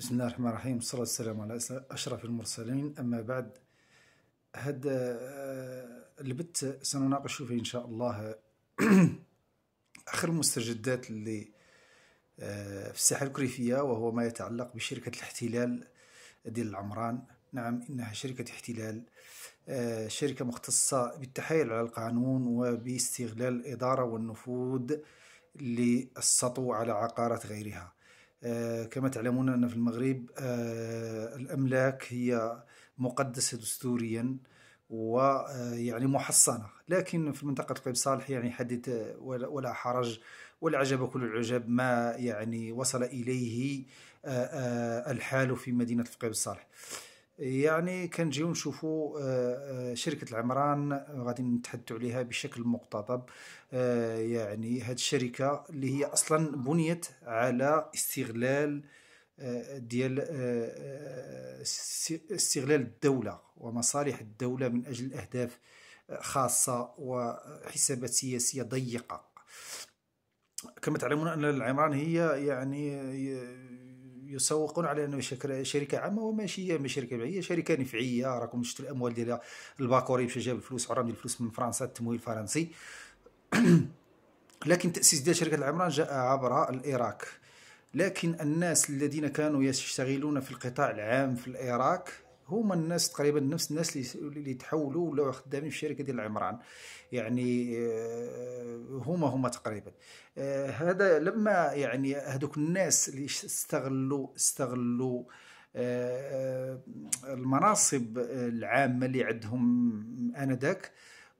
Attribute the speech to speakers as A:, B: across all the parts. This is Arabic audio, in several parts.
A: بسم الله الرحمن الرحيم والصلاة والسلام على أشرف المرسلين أما بعد هذا آه، البت سنناقش فيه إن شاء الله آخر المستجدات اللي آه، في الساحة الكريفية وهو ما يتعلق بشركة الاحتلال ديال العمران نعم إنها شركة احتلال آه، شركة مختصة بالتحايل على القانون وباستغلال الإدارة والنفوذ للسطو على عقارات غيرها آه، كما تعلمون أن في المغرب آه، الأملاك هي مقدسة دستوريا ويعني آه، محصنة لكن في منطقة قبب صالح يعني حدث ولا حرج والعجب كل العجب ما يعني وصل إليه الحال في مدينة قبب صالح يعني كنجيو نشوفوا آه، آه، شركه العمران غادي نتحدثوا عليها بشكل مقتضب آه، يعني هذه الشركه اللي هي اصلا بنيت على استغلال ديال استغلال الدوله ومصالح الدوله من اجل اهداف خاصه وحسابات سياسيه ضيقه كما تعلمون ان العمران هي يعني يسوقون على انه شركه عامه وماشي هي شركه هي شركه نفعيه راكم شفتوا الاموال ديالها الباكوري باش جاب الفلوس عرام ديال الفلوس من فرنسا التمويل الفرنسي لكن تاسيس ديال شركه العمران جاء عبر العراق لكن الناس الذين كانوا يشتغلون في القطاع العام في العراق هما الناس تقريبا نفس الناس اللي تحولوا ولاو خدامين في الشركه ديال العمران يعني آه، هما هما تقريبا آه، هذا لما يعني هذوك الناس اللي استغلوا استغلوا آه، المناصب العامه اللي عندهم انذاك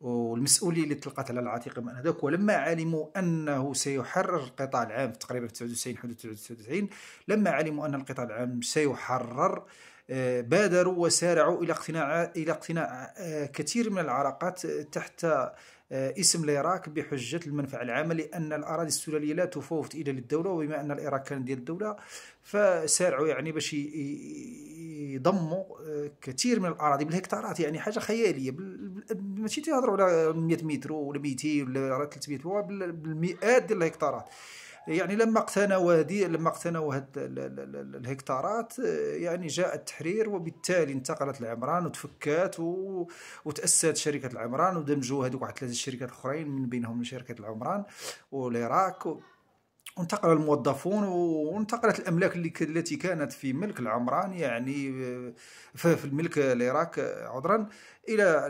A: والمسؤوليه اللي تلقات على العاتق من هذاك ولما علموا انه سيحرر القطاع العام تقريبا في 99 حدود 99 لما علموا ان القطاع العام سيحرر بادروا وسارعوا الى اقتناع الى اقتناع آه، كثير من العراقات تحت آه، اسم العراق بحجه المنفعه العامه لان الاراضي السلاليه لا تفوت الى للدوله وبما ان العراق كان ديال الدوله فسارعوا يعني باش يضموا آه، كثير من الاراضي بالهكتارات يعني حاجه خياليه ماشي تيهضروا على 100 متر ولا 200 ولا 300 بالمئات ديال الهكتارات يعني لما اقتنوا هذه لما اقتنوا هاد الهكتارات آه، يعني جاء التحرير وبالتالي انتقلت العمران وتفكات وتاسست شركه العمران ودمجوا هذوك واحد ثلاثه شركات اخرين من بينهم شركه العمران والعراق انتقل الموظفون وانتقلت الاملاك التي كانت في ملك العمران يعني آه، في الملك العراق آه، عذرا الى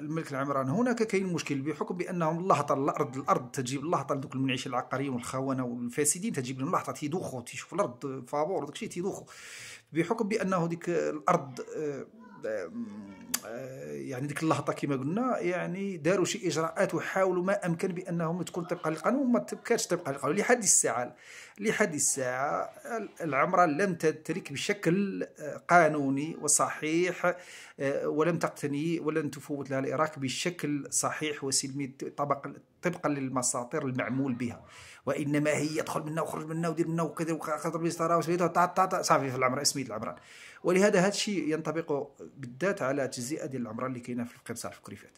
A: الملك العمران هناك كاين مشكل بحكم بانهم اللهطه الارض الارض تجيب اللهطه لذوك المنعش العقاريين والخونه والفاسدين تجيب لهم اللهطه تيدوخوا تيشوفوا الارض فابور داكشي تيدوخوا بحكم بانه ديك الارض آه، آه، يعني ديك اللحظه كما قلنا يعني داروا شي اجراءات وحاولوا ما امكن بانهم تكون طبقا للقانون وما تبكاتش طبقا للقانون لحد الساعه لحد الساعه العمره لم تترك بشكل آه، قانوني وصحيح آه، ولم تقتني ولن تفوت لها العراق بشكل صحيح وسلمي طبقا للمساطير المعمول بها وانما هي يدخل منا وخرج منا ودير منا وكذا وخاطر بيسطره وسويته صافي في العمران اسميت العمران ولهذا هذا الشيء ينطبق بالذات على التجزئه ديال العمران اللي كاينه في القبصار في كريفات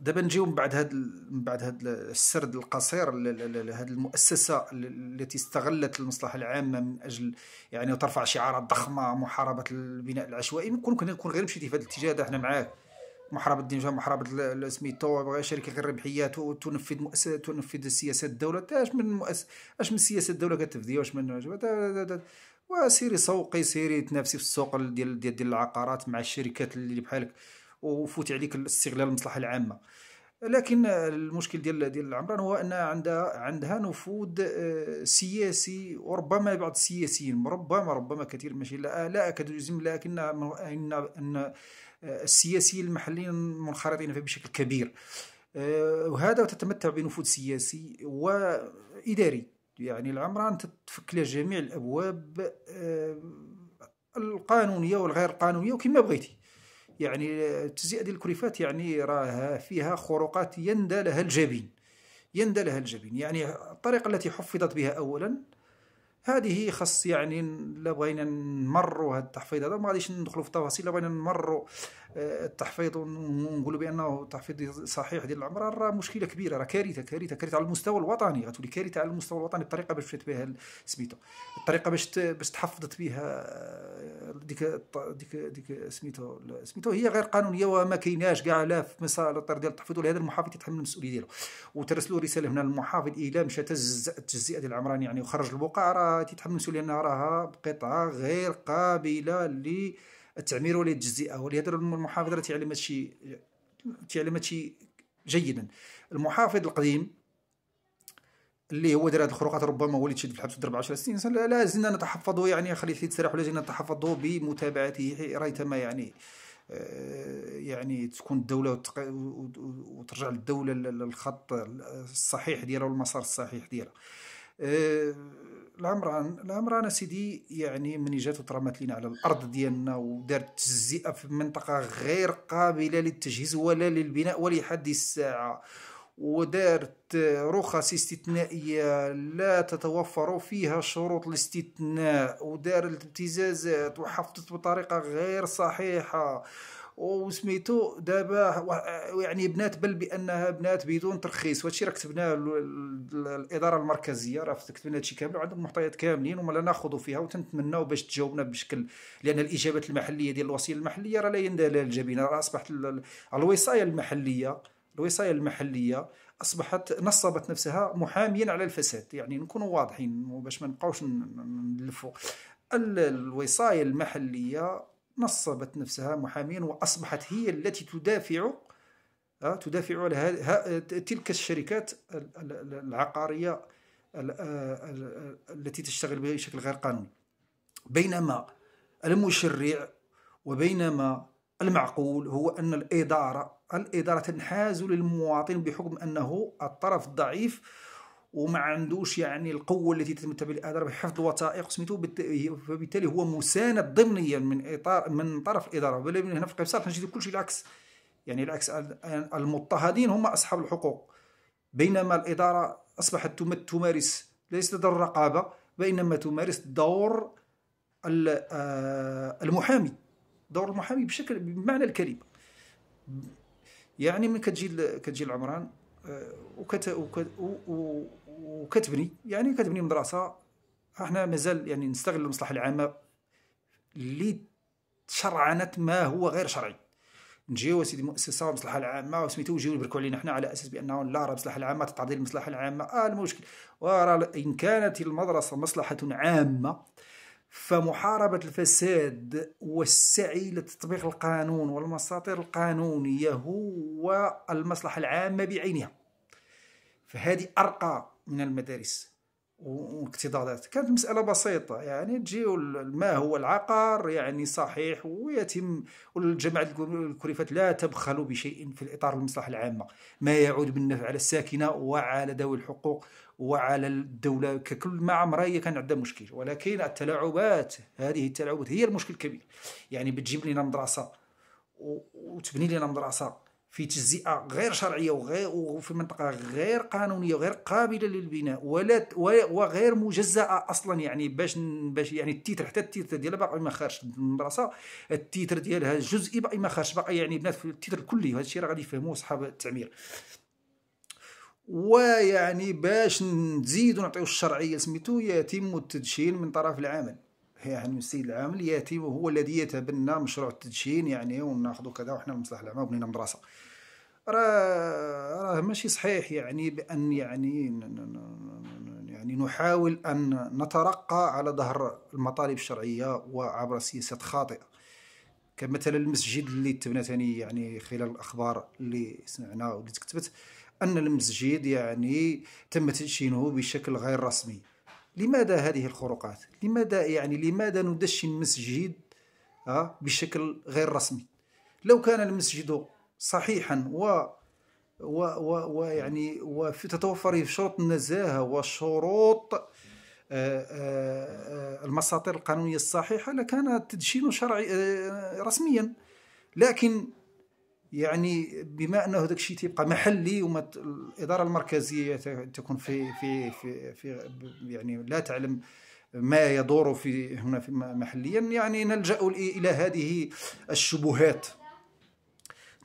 A: دابا نجيو من بعد هذا من بعد هذا السرد القصير لهاد المؤسسه التي استغلت المصلحه العامه من اجل يعني ترفع شعارات ضخمه محاربه البناء العشوائي ممكن كنا نكون غير مشيتي في هذا الاتجاه احنا معاك محاربه الدين محاربه سميتو شركه غير ربحيه تنفذ مؤسسه تنفذ السياسة الدوله اش من مؤس... اش من سياسه الدوله كتبدي واش من وسيري سوقي سيري تنافسي في السوق ديال ديال دي العقارات مع الشركات اللي بحالك وفوت عليك الاستغلال المصلحه العامه لكن المشكل ديال ديال عمران هو ان عندها عندها نفوذ آه، سياسي وربما بعض السياسيين ربما ربما كثير ماشي لا لا اكاد اجزم لكن ان ان السياسيين المحليين منخرطين فيه بشكل كبير آه، وهذا وتتمتع بنفوذ سياسي وإداري يعني العمران تتفك له جميع الأبواب آه، القانونية والغير قانونية وكما بغيتي يعني التجزئة ديال الكريفات يعني راها فيها خروقات يندى لها الجبين يندى لها الجبين يعني الطريقة التي حفظت بها أولا هذه خص يعني لا بغينا نمروا هذا التحفيظ هذا ما غاديش ندخلوا في التفاصيل لا بغينا نمروا آه، التحفيظ ونقولوا بانه التحفيظ صحيح ديال العمره راه مشكله كبيره راه كارثه كارثه كارثه على المستوى الوطني غتولي كارثه على المستوى الوطني الطريقه باش مشات بها سميتو الطريقه باش باش تحفظت بها آه، ديك ديك ديك سميتو سميتو هي غير قانونيه وما كايناش كاع لا في مساله ديال التحفيظ ولهذا المحافظ يتحمل المسؤوليه ديالو وترسلوا رساله هنا للمحافظ الى مشى تجزئ التجزئه ديال العمران يعني وخرج البقعه تيتحمسوا لان راها قطعه غير قابله للتعمير وللتجزئه ولهذا المحافظ راه تيعلم هادشي تيعلم هادشي جيدا المحافظ القديم اللي هو دار هذه الخروقات ربما هو اللي تشد في الحبس ضرب 10 سنين لا زلنا نتحفظ يعني خليه يتسرح ولا زلنا نتحفظ بمتابعته ريثما يعني آه، يعني تكون الدوله وترجع للدوله الخط الصحيح ديالها والمسار الصحيح ديالها آه، العمران العمران سيدي يعني من جات وترمت لينا على الارض ديالنا ودارت تجزئه في منطقه غير قابله للتجهيز ولا للبناء ولحد الساعه ودارت رخص استثنائية لا تتوفر فيها شروط الاستثناء ودار الابتزازات وحفظت بطريقة غير صحيحة وسميتو دابا يعني بنات بل بانها بنات بدون ترخيص وهادشي راه كتبناه الاداره المركزيه راه كتبنا هادشي كامل وعندهم المحتويات كاملين وما ناخذوا فيها وتنتمناو باش تجاوبنا بشكل لان الاجابات المحليه ديال الوصيه المحليه راه لا يندال الجبينه راه اصبحت الوصايه المحليه الوصايه المحليه اصبحت نصبت نفسها محاميا على الفساد يعني نكونوا واضحين باش ما نبقاوش نلفوا الوصايه المحليه نصبت نفسها محاميا وأصبحت هي التي تدافع آه، تدافع على تلك الشركات العقارية آه، التي تشتغل بشكل غير قانوني بينما المشرع وبينما المعقول هو أن الإدارة الإدارة تنحاز للمواطن بحكم أنه الطرف الضعيف وما عندوش يعني القوه التي تتمتع بالإدارة الاداره بحفظ الوثائق سميتو فبالتالي هو مساند ضمنيا من اطار من طرف الاداره بل من هنا في قبصر نجد كل شيء العكس يعني العكس المضطهدين هم اصحاب الحقوق بينما الاداره اصبحت تمارس ليس دور الرقابه وانما تمارس دور آه، المحامي دور المحامي بشكل بمعنى الكلمه يعني من كتجي كتجي العمران آه، وكت وكت وكتبني يعني كتبني مدرسه احنا مازال يعني نستغل المصلحه العامه اللي شرعنت ما هو غير شرعي نجيو سيدي مؤسسه المصلحه العامه وسميتو يجيو يبركوا علينا حنا على اساس بانه لا راه المصلحه العامه تتعضي المصلحه العامه اه المشكل وراه ان كانت المدرسه مصلحه عامه فمحاربة الفساد والسعي لتطبيق القانون والمساطير القانونية هو المصلحة العامة بعينها فهذه أرقى من المدارس والاكتضادات كانت مسألة بسيطة يعني تجي ما هو العقار يعني صحيح ويتم والجماعة الكريفات لا تبخل بشيء في الإطار المصلحة العامة ما يعود بالنفع على الساكنة وعلى ذوي الحقوق وعلى الدولة ككل ما عمرها هي كان عندها مشكل ولكن التلاعبات هذه التلاعبات هي المشكل الكبير يعني بتجيب لنا مدرسة وتبني لنا مدرسة في تجزئه غير شرعيه وغير وفي منطقه غير قانونيه وغير قابله للبناء ولا وغير مجزاه اصلا يعني باش باش يعني التيتر حتى التيتر ديالها باقي ما خارش من المدرسه التيتر ديالها جزئي باقي ما خارش باقي يعني بنات في التيتر الكلي وهذا الشيء راه غادي يفهموه صحاب التعمير ويعني باش نزيدو نعطيو الشرعيه سميتو يتم التدشين من طرف العامل يعني السيد العامل يتم هو الذي يتبنى مشروع التدشين يعني وناخذ كذا وحنا المصلحه العامه وبنينا مدرسه راه راه ماشي صحيح يعني بان يعني يعني نحاول ان نترقى على ظهر المطالب الشرعيه وعبر سياسات خاطئه كمثلا المسجد اللي تبنى ثاني يعني خلال الاخبار اللي سمعنا واللي تكتبت ان المسجد يعني تم تدشينه بشكل غير رسمي لماذا هذه الخروقات لماذا يعني لماذا ندشن المسجد آه، بشكل غير رسمي لو كان المسجد صحيحا و و ويعني تتوفر في شروط النزاهه وشروط آه، آه، المساطير القانونيه الصحيحه لكان تدشين شرعي آه، رسميا لكن يعني بما انه داك الشيء تيبقى محلي وما الاداره المركزيه تكون في في في, في يعني لا تعلم ما يدور في هنا في محليا يعني نلجا الى هذه الشبهات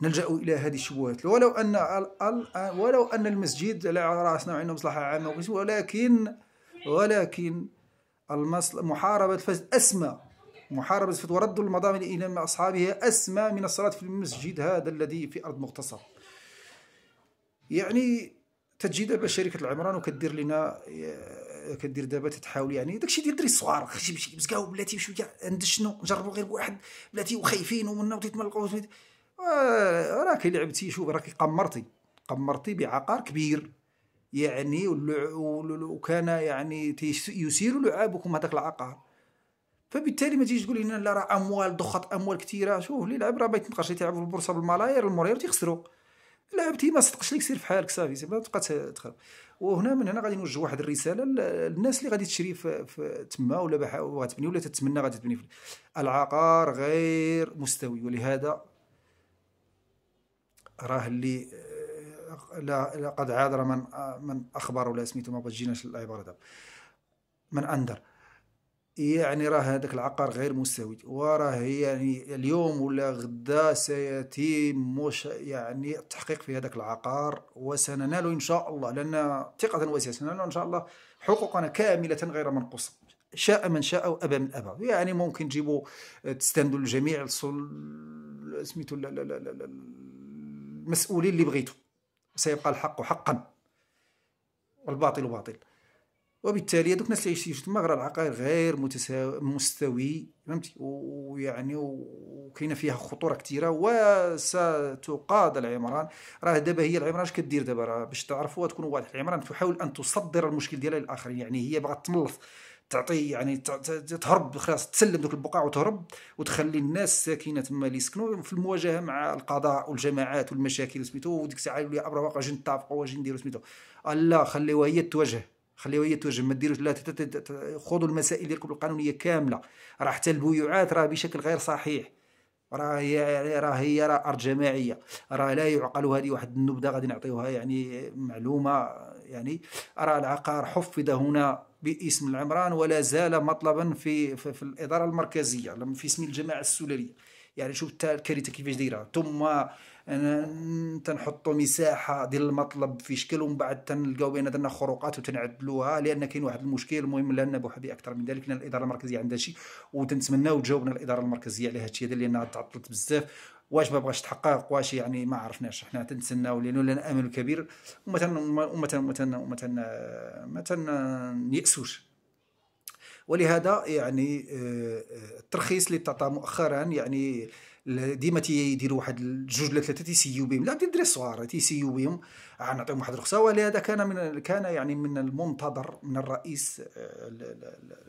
A: نلجا الى هذه الشبهات ولو ان ولو ان المسجد على راسنا عنده مصلحه عامه ولكن ولكن محاربه الفساد اسمى محاربه الفساد ورد المضامين الى اصحابها اسمى من الصلاه في المسجد هذا الذي في ارض مغتصب يعني تجي دابا شركه العمران وكدير لنا كدير دابا تتحاول يعني داكشي ديال الدري الصغار خشي مسكاو بلاتي شويه عند شنو نجربوا غير واحد بلاتي وخايفين ومنا وتيتملقوا آه، راكي لعبتي شوف راكي قمرتي قمرتي بعقار كبير يعني وكان يعني يسير لعابكم هذاك العقار فبالتالي ما تيجي تقول لنا لا راه اموال ضخت اموال كثيره شوف اللي لعب راه ما يتنقرش يلعب في البورصه بالملايير الملايير تيخسروا لعبتي ما صدقش ليك سير في حالك صافي ما تبقى تخاف وهنا من هنا غادي نوجه واحد الرساله للناس اللي غادي تشري في تما ولا غتبني ولا تتمنى غادي تبني العقار غير مستوي ولهذا راه اللي آه، لا لقد عاد من آه، من اخبر ولا سميتو ما بجيناش العباره دابا من اندر يعني راه هذاك العقار غير مستوي وراه يعني اليوم ولا غدا سيتم مش يعني التحقيق في هذاك العقار وسننال ان شاء الله لان ثقه واسعه سننال ان شاء الله حقوقنا كامله غير منقوصه شاء من شاء وابى من ابى يعني ممكن تجيبوا تستندوا الجميع سميتو مسؤولين اللي بغيتو سيبقى الحق حقا والباطل باطل وبالتالي هذوك الناس اللي عايشين تما راه العقائد غير متساوي مستوي فهمتي ويعني وكاينه فيها خطوره كثيره وستقاد العمران راه دابا هي العمران اش كدير دابا راه باش تعرفوا تكونوا واضح العمران تحاول ان تصدر المشكل ديالها للاخرين يعني هي باغا تملص تعطي يعني تهرب خلاص تسلم ذوك البقاع وتهرب وتخلي الناس ساكنه تما اللي يسكنوا في المواجهه مع القضاء والجماعات والمشاكل سميتو وديك الساعه يولي ابرا واقع واش نتفقوا واش نديروا سميتو لا خليوها هي تواجه خليوها هي تواجه ما ديروش لا خذوا المسائل ديالكم القانونيه كامله راه حتى البيوعات راه بشكل غير صحيح راه هي راه هي راه ارض جماعيه راه لا يعقل هذه واحد النبذه غادي نعطيوها يعني معلومه يعني أرى العقار حفظ هنا باسم العمران ولا زال مطلبا في, في, في الإدارة المركزية في اسم الجماعة السلالية يعني شوف الكارثة كيفاش دايرة ثم تنحطوا مساحه ديال المطلب في شكل ومن بعد تنلقاو بان درنا خروقات وتنعدلوها لان كاين واحد المشكل المهم لان بوحدي اكثر من ذلك لان الاداره المركزيه عندها شي وتنتمناو تجاوبنا الاداره المركزيه على هذا هذا لانها تعطلت بزاف واش ما بغاش تحقق واش يعني ما عرفناش حنا تنتسناو لانه لنا امل كبير ومثلا ومثلا ومثلا ومثلا ما نيأسوش ولهذا يعني آه، آه، الترخيص اللي تعطى مؤخرا يعني ديما تيديروا واحد جوج ولا ثلاثه تيسيو بهم لا ديال الدراري الصغار تيسيو بهم آه، نعطيهم واحد الرخصه ولهذا كان من كان يعني من المنتظر من الرئيس آه،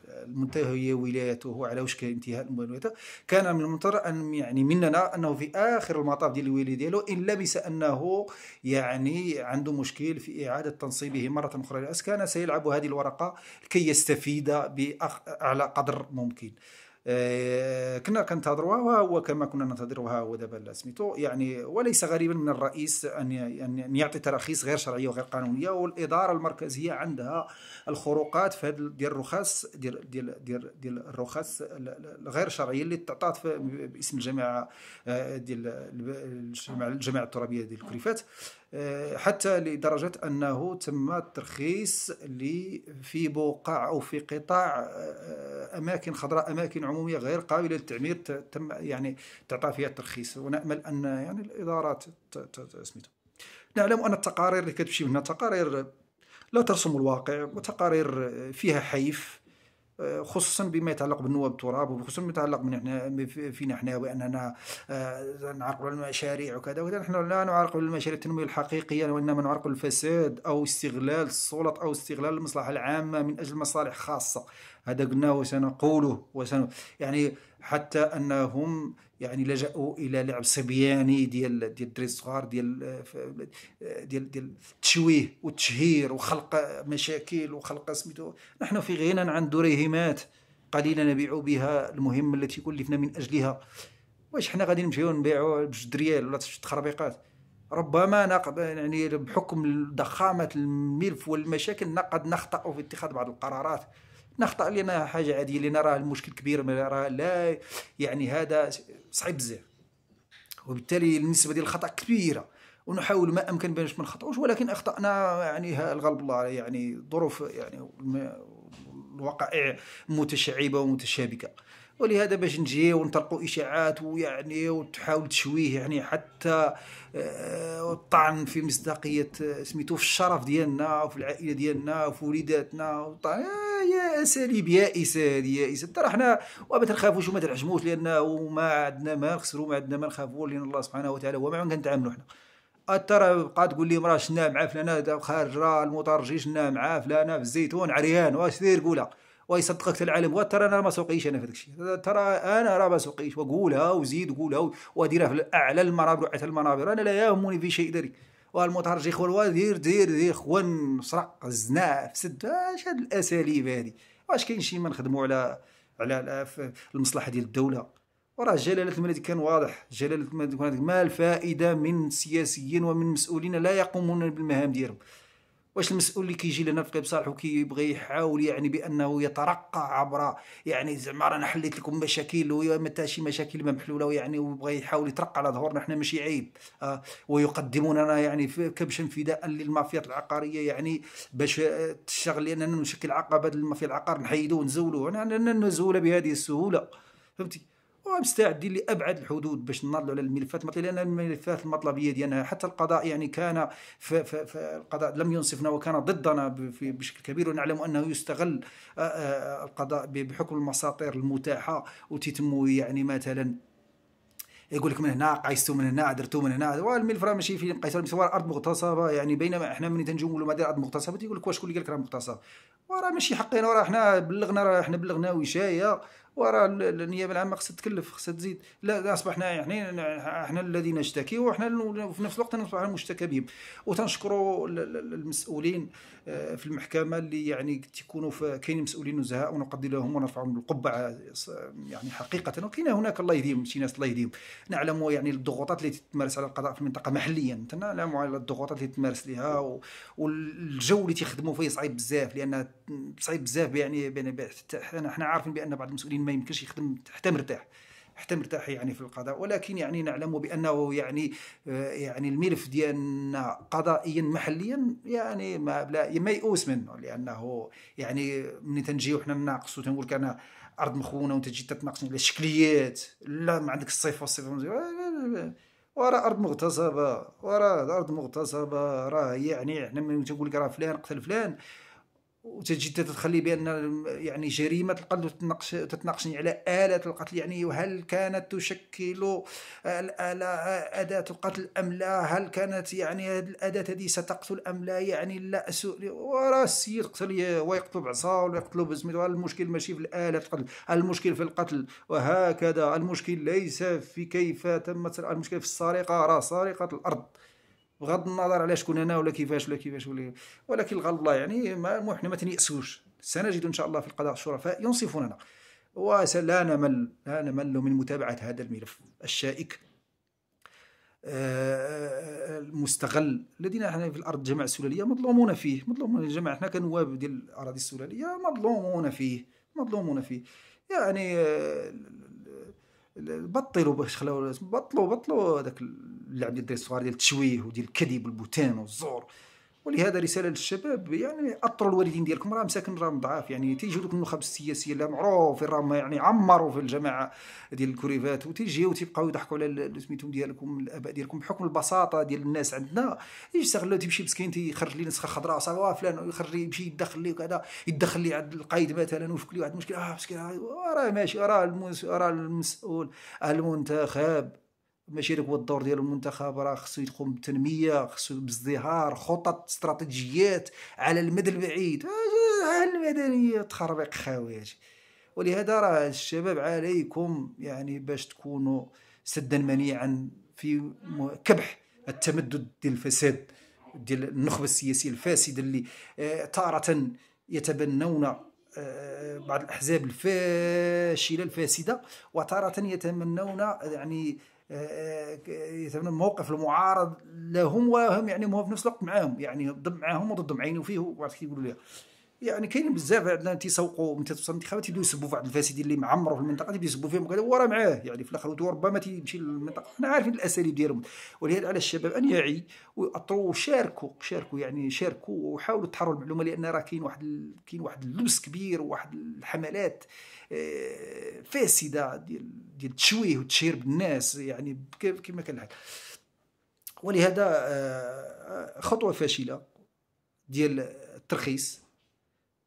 A: المنتهي ولايته على وشك انتهاء ولايته كان من المنتظر ان يعني مننا انه في اخر المطاف ديال الولايه ديالو ان لبس انه يعني عنده مشكل في اعاده تنصيبه مره اخرى كان سيلعب هذه الورقه لكي يستفيد باعلى قدر ممكن آه، كنا كنتظروها وهو كما كنا ننتظرها ودابا سميتو يعني وليس غريبا من الرئيس ان ان يعطي تراخيص غير شرعيه وغير قانونيه والاداره المركزيه عندها الخروقات في هذا ديال الرخص ديال ديال ديال ديال الرخص الغير شرعيه اللي تعطات باسم الجامعه آه، ديال الجامعه الترابيه ديال الكريفات حتى لدرجة أنه تم ترخيص في بقع أو في قطاع آه، آه، أماكن خضراء أماكن عمومية غير قابلة للتعمير تم يعني تعطى فيها الترخيص ونأمل أن يعني الإدارات سميتو نعلم أن التقارير اللي كتمشي منها تقارير لا ترسم الواقع وتقارير فيها حيف خصوصا بما يتعلق بالنواب التراب وخصوصا بما يتعلق من احنا فينا احنا واننا آه، نعرقل المشاريع وكذا وكذا نحن لا نعرقل المشاريع التنمويه الحقيقيه وانما نعرقل الفساد او استغلال السلط او استغلال المصلحه العامه من اجل مصالح خاصه هذا قلناه وسنقوله وسن يعني حتى انهم يعني لجأوا الى لعب صبياني ديال ديال الدري الصغار ديال ديال ديال التشويه والتشهير وخلق مشاكل وخلق سميتو نحن في غنى عن دريهمات قليلا نبيع بها المهمه التي كلفنا من اجلها واش حنا غادي نمشيو نبيعوا بجوج دريال ولا بجوج تخربيقات ربما نقد يعني بحكم ضخامه الملف والمشاكل قد نخطا في اتخاذ بعض القرارات نخطا لنا حاجه عاديه لان راه المشكل كبير راه لا يعني هذا صعيب بزاف وبالتالي النسبه ديال الخطا كبيره ونحاول ما امكن باش ما نخطئوش ولكن اخطانا يعني الغلب الله يعني ظروف يعني الوقائع متشعبه ومتشابكه ولهذا باش نجي ونطلقوا اشاعات ويعني وتحاول تشويه يعني حتى آه، الطعن في مصداقيه آه، سميتو في الشرف ديالنا وفي العائله ديالنا وفي وليداتنا يا اساليب يائسه هذه يائسه ترى حنا وما تخافوش وما تنعجموش لانه ما عندنا ما نخسروا ما عندنا ما نخافوا لان الله سبحانه وتعالى هو معنا كنتعاملوا حنا ترى بقى تقول لي مراه شنا مع فلانه خارج راه جي شنا مع فلانه في الزيتون عريان واش دير قولها ويصدقك العالم ترى انا ما سوقيش انا في داك الشيء ترى انا راه ما سوقيش وقولها وزيد قولها وديرها في اعلى المنابر وعلى المنابر انا لا يهمني في شيء ذلك والمتهرج يخوا دير دير دير خوان سرق زنا فسد اش هاد الاساليب هادي واش كاين شي ما نخدموا على على المصلحه ديال الدوله وراه جلاله الملك كان واضح جلاله الملك ما الفائده من سياسيين ومن مسؤولين لا يقومون بالمهام ديالهم واش المسؤول اللي كيجي لنا في صالح وكيبغي يحاول يعني بانه يترقى عبر يعني زعما رانا حليت لكم مشاكل ومتى شي مشاكل ما محلوله يعني وبغى يحاول يترقى على ظهورنا حنا ماشي عيب آه ويقدموننا يعني كبشا فداء للمافيات العقاريه يعني باش تشتغل لاننا نشكل عقبه للمافيا العقار نحيدوه ونزولوه نزول بهذه السهوله فهمتي ومستعدين لابعد الحدود باش نناضلوا على الملفات المطلبيه لان الملفات المطلبيه ديالنا حتى القضاء يعني كان في, في, في القضاء لم ينصفنا وكان ضدنا بشكل كبير ونعلم انه يستغل آه، آه، القضاء بحكم المساطير المتاحه وتتم يعني مثلا يقول لك من هنا قيستو من هنا درتو من هنا والملف راه ماشي فين قيس الملف ارض مغتصبه يعني بينما احنا ملي تنجولوا مدير ارض مغتصبه تيقول لك واش شكون اللي قال لك راه مغتصب وراه ماشي حقنا وراه حنا بلغنا راه حنا بلغنا وشايه وراه النيابه العامه خصها تكلف خصها تزيد لا اصبحنا يعني احنا الذين نشتكي وحنا في نفس الوقت نصبح مشتكى بهم وتنشكروا المسؤولين آه، في المحكمه اللي يعني تيكونوا كاين مسؤولين نزهاء ونقضي لهم ونرفعهم القبعه يعني حقيقه وكاين هناك الله يهديهم شي ناس الله يهديهم نعلم يعني الضغوطات اللي تتمارس على القضاء في المنطقه محليا نعلم على الضغوطات اللي تتمارس لها والجو اللي تيخدموا فيه صعيب بزاف لان صعيب بزاف يعني, يعني احنا عارفين بان بعض المسؤولين ما يمكنش يخدم حتى مرتاح حتى مرتاح يعني في القضاء ولكن يعني نعلم بانه يعني آه، يعني الملف ديالنا قضائيا محليا يعني ما ما ميؤوس منه لانه يعني ملي تنجي وحنا نناقص وتنقول لك انا ارض مخونه وانت تجي تناقشني على الشكليات لا ما عندك الصفه والصفه وراه ارض مغتصبه وراه ارض مغتصبه راه يعني احنا ملي تنقول لك راه فلان قتل فلان وتجي تتخلي بان يعني جريمه القتل تتناقشني على اله القتل يعني وهل كانت تشكل الاله اداه القتل ام لا هل كانت يعني هذه الاداه هذه ستقتل ام لا يعني لا سوء وراه السيد قتل ويقتل بعصا ولا يقتل بسميتو المشكل ماشي في الاله القتل المشكل في القتل وهكذا المشكل ليس في كيف تمت المشكل في السرقه راه سرقه الارض بغض النظر على شكون انا ولا كيفاش ولا كيفاش ولا ولكن الغل الله يعني ما حنا ما تنيأسوش سنجد ان شاء الله في القضاء الشرفاء ينصفوننا وسلا نمل لا نمل من متابعه هذا الملف الشائك آه، المستغل الذين احنا في الارض جماعه السلاليه مظلومون فيه مظلومون الجمع احنا كنواب ديال الاراضي السلاليه مظلومون فيه مظلومون فيه يعني آه، بطلوا باش خلاو بطلوا بطلوا هذاك اللعب ديال الصغار ديال التشويه وديال الكذب والبوتان والزور ولهذا رساله للشباب يعني اطروا الوالدين ديالكم راه مساكن راه ضعاف يعني تيجيو دوك النخب السياسيه اللي معروفين راهم يعني عمروا في الجماعه ديال الكريفات وتيجيو تيبقاو يضحكوا على سميتهم ديالكم الاباء ديالكم بحكم البساطه ديال الناس عندنا يستغلوا تيمشي مسكين تيخرج لي نسخه خضراء صافي فلان يخرج لي يمشي يدخل لي وكذا يدخل لي عند القايد مثلا ويفك لي واحد المشكل اه مسكين آه، راه ماشي راه راه المسؤول المنتخب ماشي هذاك هو الدور ديال المنتخب راه خصو يقوم بتنميه خصو بازدهار خطط استراتيجيات على المدى البعيد آه، المدنيه تخربيق خاوياتي ولهذا راه الشباب عليكم يعني باش تكونوا سدا منيعا في كبح التمدد ديال الفساد ديال النخبه السياسيه الفاسده اللي تاره آه، يتبنون آه، بعض الاحزاب الفاشله الفاسده وتاره يتمنون يعني يتبنون موقف المعارض لهم وهم يعني هو في نفس الوقت معاهم يعني ضد معاهم وضد معينه فيه وعرفت كيف يقولوا لها يعني كاين بزاف عندنا تيسوقوا من توصل الانتخابات يبداو يسبوا في بعض الفاسدين اللي معمروا في المنطقه تيبداو يسبوا فيهم وكذا وراه معاه يعني في الاخر ربما تيمشي للمنطقه حنا عارفين الاساليب ديالهم ولهذا على الشباب ان يعي ويأطروا وشاركوا شاركوا يعني شاركوا وحاولوا تحروا المعلومه لان راه كاين واحد كاين واحد اللبس كبير وواحد الحملات آه، فاسده ديال ديال التشويه والتشهير بالناس يعني كما كان الحال ولهذا آه، خطوه فاشله ديال الترخيص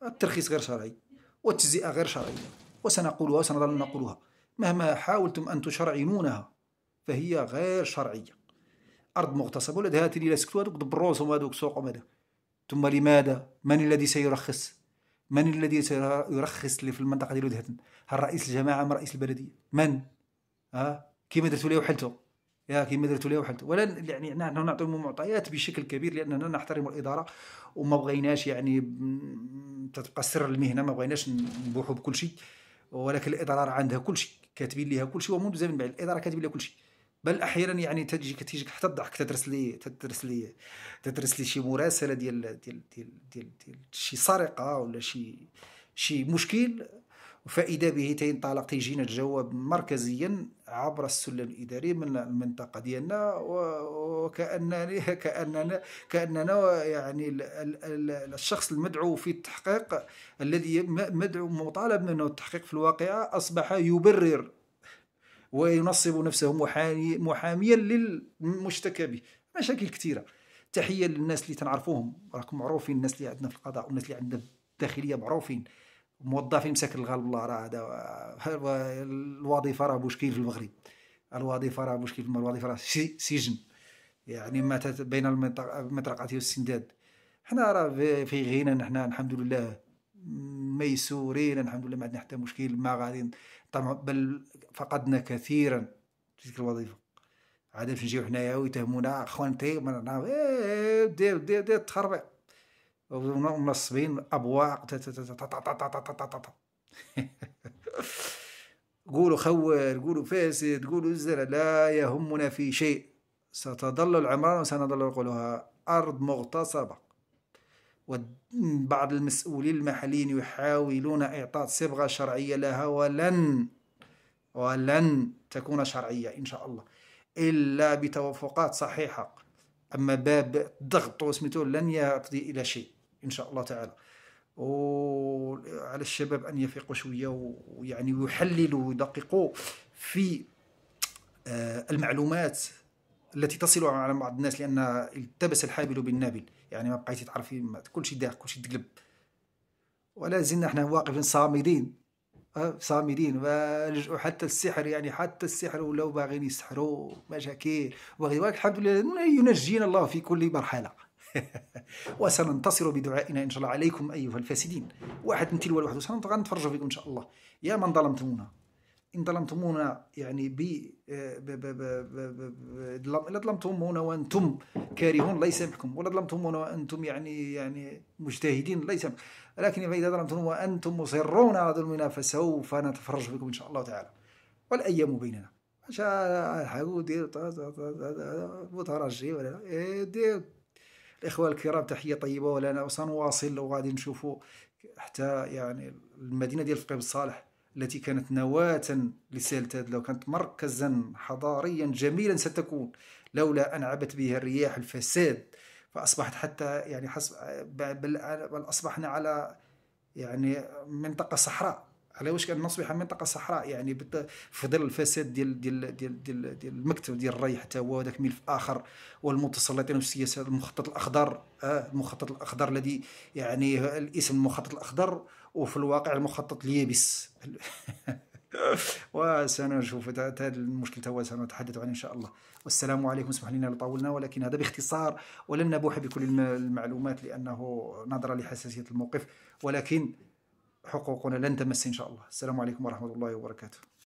A: الترخيص غير شرعي والتجزئة غير شرعية وسنقولها وسنظل نقولها مهما حاولتم أن تشرعنونها فهي غير شرعية أرض مغتصبة ولاد هات اللي سكتوا هذوك دبروسهم هذوك سوقهم هذا ثم لماذا من الذي سيرخص من الذي سيرخص لي في المنطقة ديال ودهتن هل رئيس الجماعة أم رئيس البلدية من ها كيما درتوا لي وحلتو يا كيما درتو ولا وحد ولا يعني نحن نعطي المعطيات بشكل كبير لاننا نحترم الاداره وما بغيناش يعني تتبقى سر المهنه ما بغيناش نبوحوا بكل شيء ولكن الاداره عندها كل شيء كاتبين لها كل شيء ومنذ زمن بعد الاداره كاتبين لها كل شيء بل احيانا يعني تجيك كتجيك حتى الضحك تدرس لي تدرس لي تدرس لي شي مراسله ديال ديال ديال ديال, ديال شي سرقه ولا شي شي مشكل فإذا به تينطلق تيجينا الجواب مركزيا عبر السلم الإداري من المنطقة ديالنا وكأننا كأننا كأننا يعني الشخص المدعو في التحقيق الذي مدعو مطالب منه التحقيق في الواقعة أصبح يبرر وينصب نفسه محامي محاميا للمشتكى به مشاكل كثيره تحيه للناس اللي تنعرفوهم راكم معروفين الناس اللي عندنا في القضاء والناس اللي عندنا في الداخليه معروفين موظف يمسك الغالب الله راه هذا الوظيفه راه مشكل في المغرب الوظيفه راه مشكل في الوظيفه راه سجن يعني ما بين المطرقه والسنداد حنا راه في غينا نحنا الحمد لله ميسورين الحمد لله ما عندنا حتى مشكل ما غادي طبعا بل فقدنا كثيرا في تلك الوظيفه عاد باش نجيو حنايا ويتهمونا اخوان تي طيب، إيه، إيه، دير دير دير تخربيق ومنصبين ابواق قولوا خوال قولوا فاسد قولوا الزر لا يهمنا في شيء ستظل العمران وسنظل نقولها أرض مغتصبة وبعض المسؤولين المحليين يحاولون إعطاء صبغة شرعية لها ولن ولن تكون شرعية إن شاء الله إلا بتوافقات صحيحة أما باب ضغط وسميته لن يفضي إلى شيء ان شاء الله تعالى وعلى الشباب ان يفيقوا شويه ويعني ويحللوا ويدققوا في آه، المعلومات التي تصل على بعض الناس لان التبس الحابل بالنابل يعني ما بقيتي تعرفي كلشي داخل كلشي تقلب ولا زلنا احنا واقفين صامدين آه، صامدين ولجؤوا حتى السحر يعني حتى السحر ولاو باغيين يسحروا مشاكل وغير الحمد لله ينجينا الله في كل مرحله وسننتصر بدعائنا إن شاء الله عليكم أيها الفاسدين واحد من تلو الواحد وسنطغى فيكم إن شاء الله يا من ظلمتمونا إن ظلمتمونا يعني ب لا ظلمتمونا وأنتم كارهون الله يسامحكم ولا ظلمتمونا وأنتم يعني يعني مجتهدين الله يسامحكم لكن فإذا ظلمتمونا وأنتم مصرون على ظلمنا فسوف نتفرج فيكم إن شاء الله تعالى والأيام بيننا شاء الله إيه، دير وترجي ولا دير الإخوة الكرام تحية طيبة ولنا وسنواصل وغادي نشوفوا حتى يعني المدينة ديال فقيه صالح التي كانت نواة لسيلتاد لو كانت مركزا حضاريا جميلا ستكون لولا أن عبت بها الرياح الفساد فأصبحت حتى يعني حسب بل أصبحنا على يعني منطقة صحراء على وشك كان نصبح منطقه صحراء يعني في ظل الفساد ديال ديال ديال ديال, ديال المكتب ديال الري حتى هو ذاك ملف اخر والمتسلطين والسياسه المخطط الاخضر آه المخطط الاخضر الذي يعني الاسم المخطط الاخضر وفي الواقع المخطط اليابس وسنشوف هذا المشكل توا سنتحدث عنه ان شاء الله والسلام عليكم اسمح لنا لطولنا ولكن هذا باختصار ولن نبوح بكل المعلومات لانه نظرا لحساسيه الموقف ولكن حقوقنا لن تمس إن شاء الله السلام عليكم ورحمة الله وبركاته